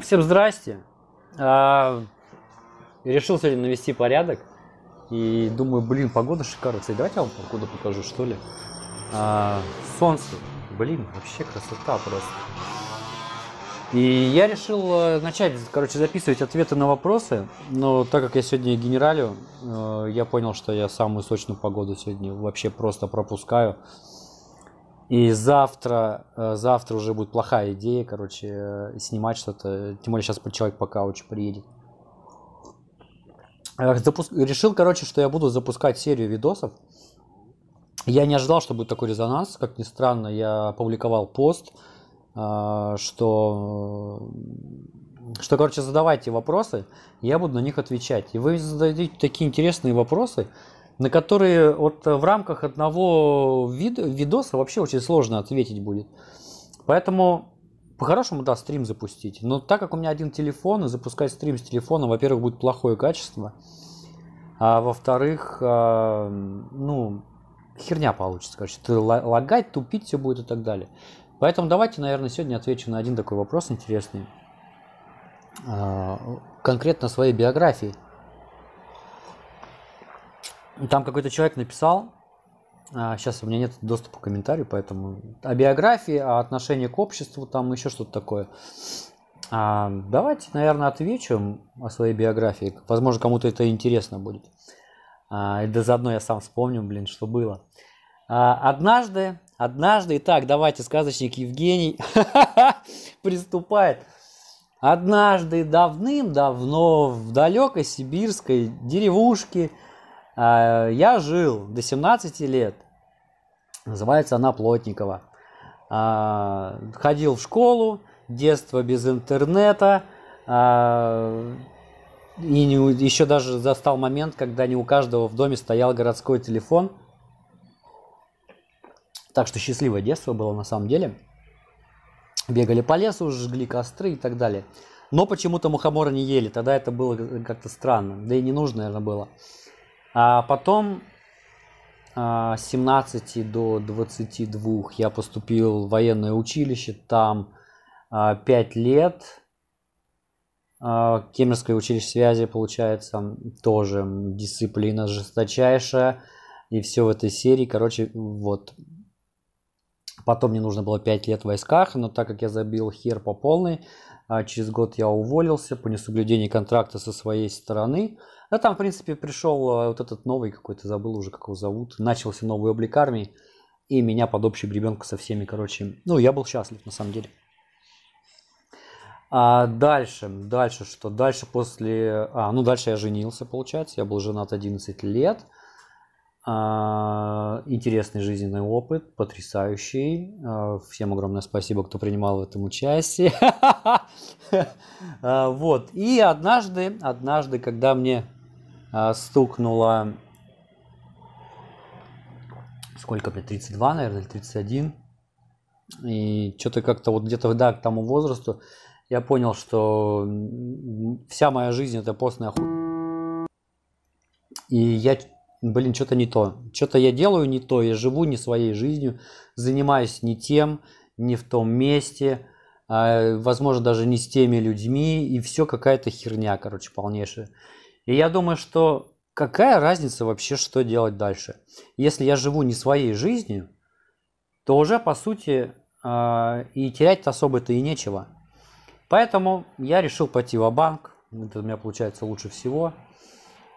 Всем здрасте. А, решил сегодня навести порядок. И думаю, блин, погода шикарная. Кстати, давайте я вам погоду покажу, что ли. А, солнце. Блин, вообще красота просто. И я решил э, начать, короче, записывать ответы на вопросы. Но так как я сегодня генералю, э, я понял, что я самую сочную погоду сегодня вообще просто пропускаю. И завтра, э, завтра уже будет плохая идея, короче, э, снимать что-то. Тем более сейчас человек по каучу приедет. Э, запуск... Решил, короче, что я буду запускать серию видосов. Я не ожидал, что будет такой резонанс. Как ни странно, я опубликовал пост, что, что, короче, задавайте вопросы, я буду на них отвечать. И вы зададите такие интересные вопросы, на которые вот э, в рамках одного вид, видоса вообще очень сложно ответить будет. Поэтому по-хорошему, да, стрим запустить. Но так как у меня один телефон, и запускать стрим с телефона, во-первых, будет плохое качество, а во-вторых, а, ну, херня получится, короче. Ты лагать, тупить все будет и так далее. Поэтому давайте, наверное, сегодня отвечу на один такой вопрос интересный. А, конкретно своей биографии. Там какой-то человек написал, сейчас а, у меня нет доступа к комментарию, поэтому о биографии, о отношении к обществу, там еще что-то такое. А, давайте, наверное, отвечу о своей биографии. Возможно, кому-то это интересно будет. А, и да заодно я сам вспомню, блин, что было. однажды, однажды, итак, давайте, сказочник Евгений приступает. Однажды давным-давно в далекой сибирской деревушке – а, я жил до 17 лет. Называется она Плотникова. А, ходил в школу, детство без интернета. А, и еще даже застал момент, когда не у каждого в доме стоял городской телефон. Так что счастливое детство было на самом деле. Бегали по лесу, жгли костры и так далее. Но почему-то мухоморы не ели. Тогда это было как-то странно. Да и не нужно, наверное, было. А потом а, с 17 до 22 я поступил в военное училище, там 5 а, лет. А, Кемерское училище связи, получается, тоже дисциплина жесточайшая. И все в этой серии, короче, вот. Потом мне нужно было 5 лет в войсках, но так как я забил хер по полной, через год я уволился по несоблюдению контракта со своей стороны – да ну, там, в принципе, пришел э, вот этот новый какой-то, забыл уже, как его зовут. Начался новый облик армии. И меня под общий гребенку со всеми, короче. Ну, я был счастлив, на самом деле. А дальше, дальше что? Дальше после... А, ну, дальше я женился, получается. Я был женат 11 лет. А, интересный жизненный опыт, потрясающий. А, всем огромное спасибо, кто принимал в этом участие. А, вот. И однажды, однажды, когда мне а, стукнуло сколько, блядь, 32, наверное, или 31. И что-то как-то вот где-то, да, к тому возрасту я понял, что вся моя жизнь это постная хуйня. И я, блин, что-то не то. Что-то я делаю не то, я живу не своей жизнью, занимаюсь не тем, не в том месте, а, возможно, даже не с теми людьми, и все какая-то херня, короче, полнейшая. И я думаю, что какая разница вообще, что делать дальше? Если я живу не своей жизнью, то уже, по сути, а, и терять-то особо-то и нечего. Поэтому я решил пойти в банк это у меня получается лучше всего.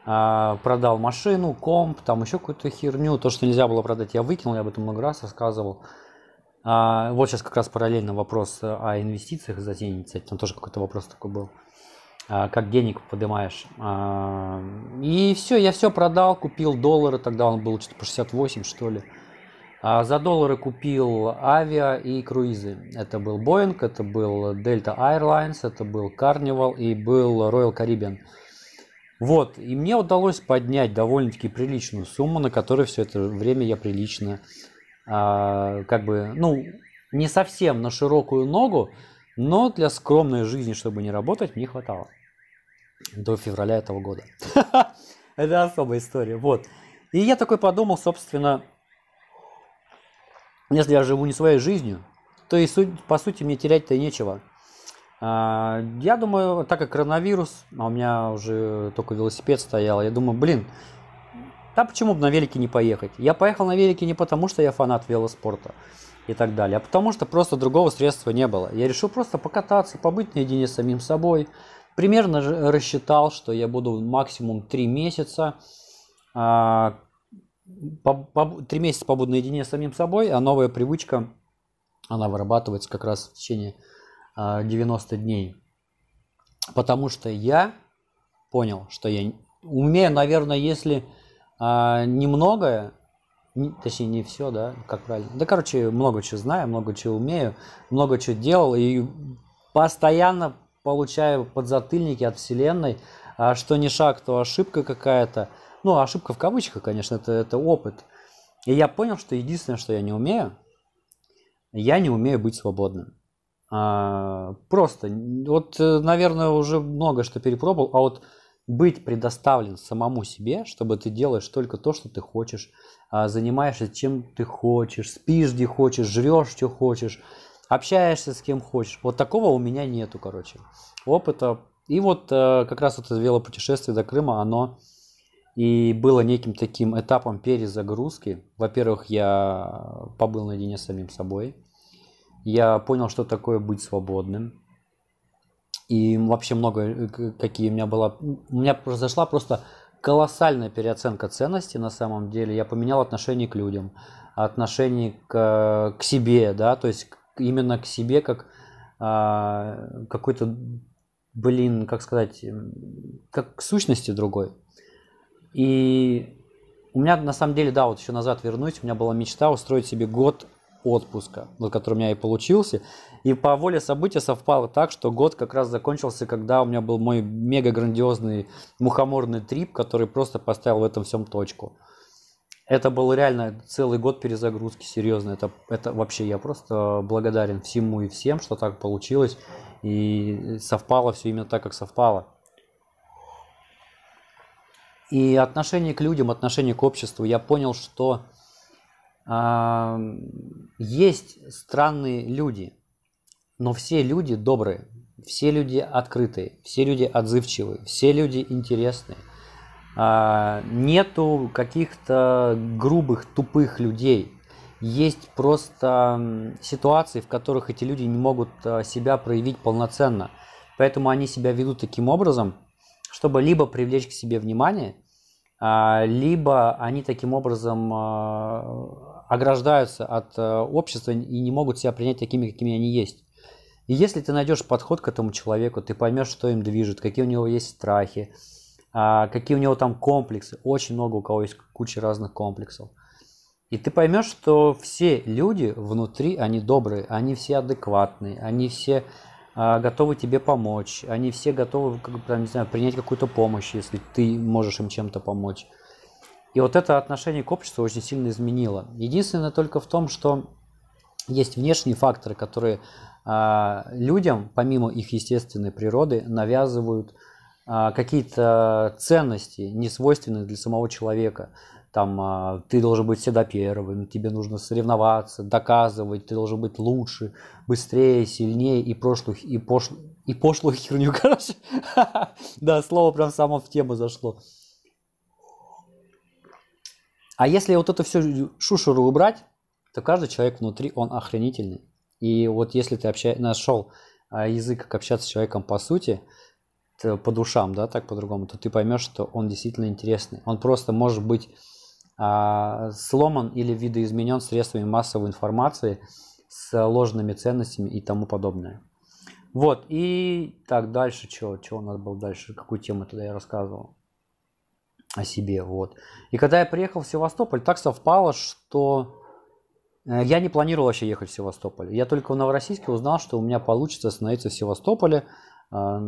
А, продал машину, комп, там еще какую-то херню. То, что нельзя было продать, я выкинул, я об этом много раз рассказывал. А, вот сейчас как раз параллельно вопрос о инвестициях затянется. Там тоже какой-то вопрос такой был. А, как денег поднимаешь. А, и все, я все продал, купил доллары, тогда он был что-то по 68, что ли. А, за доллары купил авиа и круизы. Это был Boeing, это был Delta Airlines, это был Carnival и был Royal Caribbean. Вот, и мне удалось поднять довольно-таки приличную сумму, на которой все это время я прилично, как бы, ну, не совсем на широкую ногу, но для скромной жизни, чтобы не работать, мне хватало до февраля этого года. Это особая история. Вот. И я такой подумал, собственно, если я живу не своей жизнью, то и по сути мне терять-то и нечего. А, я думаю, так как коронавирус, а у меня уже только велосипед стоял, я думаю, блин, да почему бы на велике не поехать? Я поехал на велике не потому, что я фанат велоспорта и так далее, а потому что просто другого средства не было. Я решил просто покататься, побыть наедине с самим собой, Примерно рассчитал, что я буду максимум 3 месяца. А, три месяца побуду наедине с самим собой, а новая привычка, она вырабатывается как раз в течение 90 а, дней. Потому что я понял, что я умею, наверное, если а, немного, точнее не все, да, как правильно. Да, короче, много чего знаю, много чего умею, много чего делал и постоянно получаю подзатыльники от вселенной, а что не шаг, то ошибка какая-то. Ну, ошибка в кавычках, конечно, это, это опыт. И я понял, что единственное, что я не умею, я не умею быть свободным. А, просто, вот, э, наверное, уже много что перепробовал, а вот быть предоставлен самому себе, чтобы ты делаешь только то, что ты хочешь, а, занимаешься чем ты хочешь, спишь где хочешь, жрешь что хочешь, общаешься с кем хочешь. Вот такого у меня нету, короче, опыта. И вот э, как раз вот это путешествие до Крыма, оно и было неким таким этапом перезагрузки. Во-первых, я побыл наедине с самим собой. Я понял, что такое быть свободным. И вообще много э, какие у меня было, У меня произошла просто колоссальная переоценка ценностей на самом деле. Я поменял отношение к людям, отношение к, к себе, да, то есть именно к себе как а, какой-то, блин, как сказать, как к сущности другой. И у меня на самом деле, да, вот еще назад вернусь, у меня была мечта устроить себе год отпуска, вот который у меня и получился. И по воле события совпало так, что год как раз закончился, когда у меня был мой мега грандиозный мухоморный трип, который просто поставил в этом всем точку. Это был реально целый год перезагрузки, серьезно. Это, это вообще я просто благодарен всему и всем, что так получилось. И совпало все именно так, как совпало. И отношение к людям, отношение к обществу. Я понял, что э, есть странные люди, но все люди добрые, все люди открытые, все люди отзывчивые, все люди интересные. А, нету каких-то грубых, тупых людей. Есть просто ситуации, в которых эти люди не могут а, себя проявить полноценно. Поэтому они себя ведут таким образом, чтобы либо привлечь к себе внимание, а, либо они таким образом ограждаются от общества и не могут себя принять такими, какими они есть. И если ты найдешь подход к этому человеку, ты поймешь, что им движет, какие у него есть страхи, а, какие у него там комплексы. Очень много у кого есть куча разных комплексов. И ты поймешь, что все люди внутри, они добрые, они все адекватные, они все а, готовы тебе помочь, они все готовы, как не знаю, принять какую-то помощь, если ты можешь им чем-то помочь. И вот это отношение к обществу очень сильно изменило. Единственное только в том, что есть внешние факторы, которые а, людям, помимо их естественной природы, навязывают а, какие-то ценности, не свойственные для самого человека. Там а, ты должен быть всегда первым, тебе нужно соревноваться, доказывать, ты должен быть лучше, быстрее, сильнее и прошлых, и пош... и пошлую херню, короче. Да, слово прям само в тему зашло. А если вот это все шушеру убрать, то каждый человек внутри, он охренительный. И вот если ты нашел а, язык, как общаться с человеком по сути, Э, по душам, да, так по-другому, то ты поймешь, что он действительно интересный. Он просто может быть а, сломан или видоизменен средствами массовой информации с ложными ценностями и тому подобное. Вот, и так, дальше, чего, чего у нас было дальше, какую тему тогда я рассказывал о себе, вот. И когда я приехал в Севастополь, так совпало, что э, я не планировал вообще ехать в Севастополь. Я только в Новороссийске узнал, что у меня получится остановиться в Севастополе, а,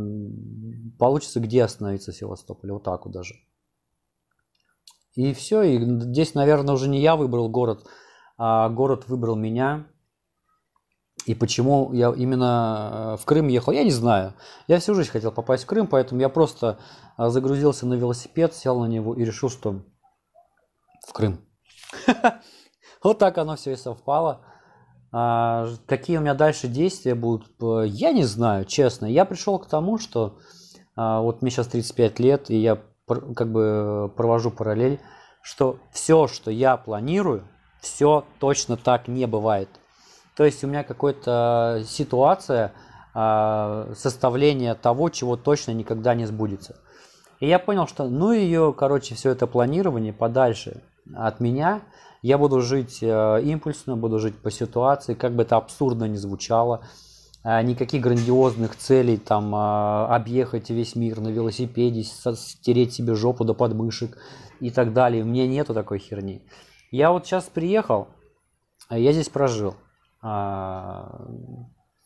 получится где остановиться Севастополь, вот так вот даже. И все, и здесь, наверное, уже не я выбрал город, а город выбрал меня. И почему я именно э, в Крым ехал, я не знаю. Я всю жизнь хотел попасть в Крым, поэтому я просто а, загрузился на велосипед, сел на него и решил, что в Крым. Вот так оно все и совпало. А, какие у меня дальше действия будут, э, я не знаю, честно. Я пришел к тому, что а, вот мне сейчас 35 лет, и я как бы э, провожу параллель, что все, что я планирую, все точно так не бывает. То есть у меня какая-то ситуация а, составления того, чего точно никогда не сбудется. И я понял, что ну ее, короче, все это планирование подальше от меня – я буду жить э, импульсно, буду жить по ситуации, как бы это абсурдно ни звучало. Э, никаких грандиозных целей, там, э, объехать весь мир на велосипеде, стереть себе жопу до подмышек и так далее. У меня нету такой херни. Я вот сейчас приехал, я здесь прожил.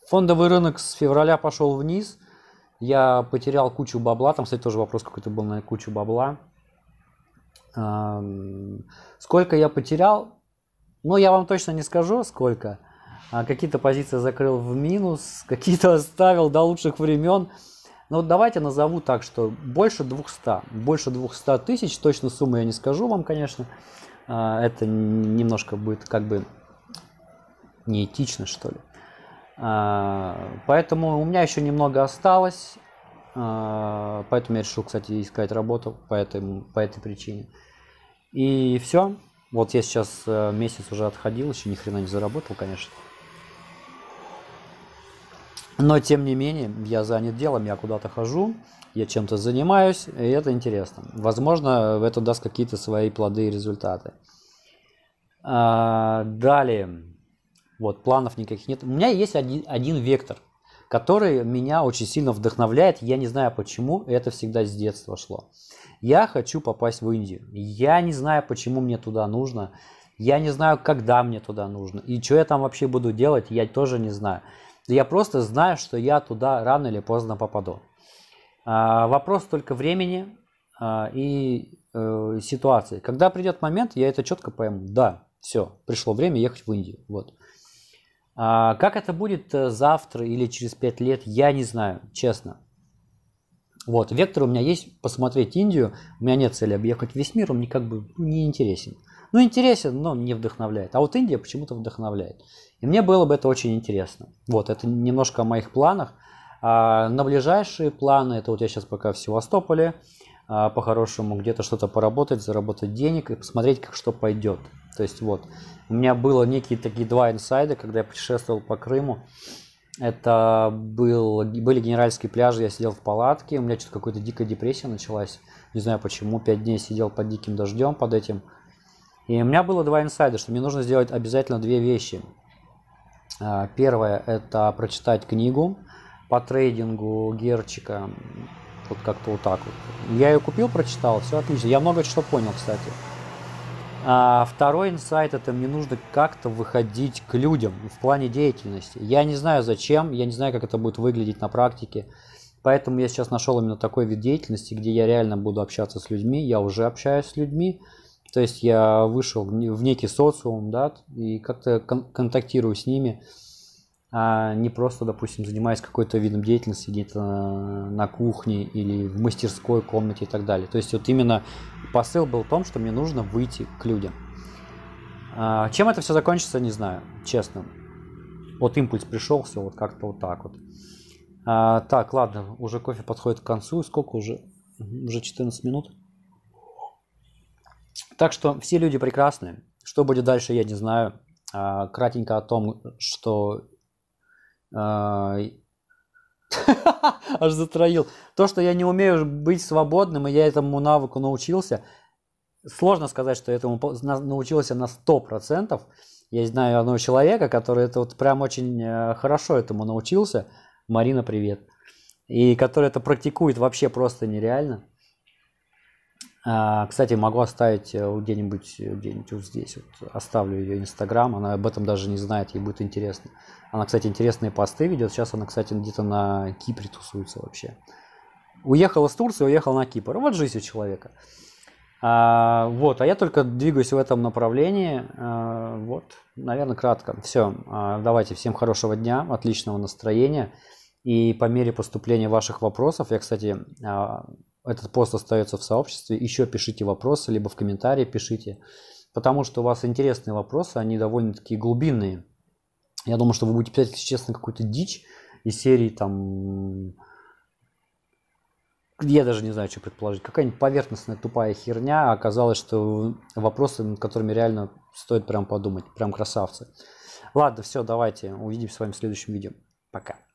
Фондовый рынок с февраля пошел вниз. Я потерял кучу бабла. Там, кстати, тоже вопрос какой-то был на кучу бабла. Сколько я потерял? Ну, я вам точно не скажу, сколько. А, какие-то позиции закрыл в минус, какие-то оставил до лучших времен. Но ну, давайте назову так, что больше 200, больше 200 тысяч, точно сумму я не скажу вам, конечно. А, это немножко будет как бы неэтично, что ли. А, поэтому у меня еще немного осталось. А, поэтому я решил, кстати, искать работу по, этому, по этой причине. И все. Вот я сейчас э, месяц уже отходил, еще ни хрена не заработал, конечно. Но тем не менее, я занят делом, я куда-то хожу, я чем-то занимаюсь, и это интересно. Возможно, это даст какие-то свои плоды и результаты. А, далее. Вот, планов никаких нет. У меня есть один, один вектор который меня очень сильно вдохновляет. Я не знаю почему, это всегда с детства шло. Я хочу попасть в Индию. Я не знаю, почему мне туда нужно. Я не знаю, когда мне туда нужно. И что я там вообще буду делать, я тоже не знаю. Я просто знаю, что я туда рано или поздно попаду. А, вопрос только времени а, и э, ситуации. Когда придет момент, я это четко пойму. Да, все, пришло время ехать в Индию. Вот. А как это будет э, завтра или через 5 лет, я не знаю, честно. Вот, вектор у меня есть посмотреть Индию, у меня нет цели объехать весь мир, он мне как бы не интересен. Ну, интересен, но не вдохновляет. А вот Индия почему-то вдохновляет. И мне было бы это очень интересно. Вот, это немножко о моих планах. А на ближайшие планы, это вот я сейчас пока в Севастополе, а, по-хорошему, где-то что-то поработать, заработать денег и посмотреть, как что пойдет. То есть вот, у меня было некие такие два инсайда, когда я путешествовал по Крыму. Это был, были генеральские пляжи, я сидел в палатке, у меня что-то какая-то дикая депрессия началась. Не знаю почему, пять дней сидел под диким дождем, под этим. И у меня было два инсайда, что мне нужно сделать обязательно две вещи. А, первое – это прочитать книгу по трейдингу Герчика вот как-то вот так вот. Я ее купил, прочитал, все отлично. Я много что понял, кстати. А второй инсайт это мне нужно как-то выходить к людям в плане деятельности. Я не знаю зачем, я не знаю, как это будет выглядеть на практике. Поэтому я сейчас нашел именно такой вид деятельности, где я реально буду общаться с людьми, я уже общаюсь с людьми. То есть я вышел в некий социум, да, и как-то кон- контактирую с ними а не просто, допустим, занимаясь какой-то видом деятельности где-то э, на кухне или в мастерской комнате и так далее. То есть вот именно посыл был в том, что мне нужно выйти к людям. А чем это все закончится, не знаю, честно. Вот импульс пришел, все вот как-то вот так вот. А, так, ладно, уже кофе подходит к концу. Сколько уже? Уже 14 минут. Так что все люди прекрасны. Что будет дальше, я не знаю. А, кратенько о том, что а, Аж затроил. То, что я не умею быть свободным, и я этому навыку научился, сложно сказать, что этому научился на 100%. Я знаю одного человека, который это вот прям очень э, хорошо этому научился. Марина, привет. И который это практикует вообще просто нереально. А, кстати, могу оставить э, где-нибудь э, где вот здесь. Вот оставлю ее Инстаграм. Она об этом даже не знает, ей будет интересно. Она, кстати, интересные посты ведет. Сейчас она, кстати, где-то на Кипре тусуется вообще. Уехала с Турции, уехала на Кипр. Вот жизнь у человека. А, вот, а я только двигаюсь в этом направлении. А, вот, наверное, кратко. Все, а, давайте всем хорошего дня, отличного настроения. И по мере поступления ваших вопросов, я, кстати, а, этот пост остается в сообществе. Еще пишите вопросы, либо в комментарии пишите. Потому что у вас интересные вопросы, они довольно-таки глубинные. Я думаю, что вы будете писать, если честно, какую-то дичь из серии там... Я даже не знаю, что предположить. Какая-нибудь поверхностная тупая херня. А оказалось, что вопросы, над которыми реально стоит прям подумать. Прям красавцы. Ладно, все, давайте. Увидимся с вами в следующем видео. Пока.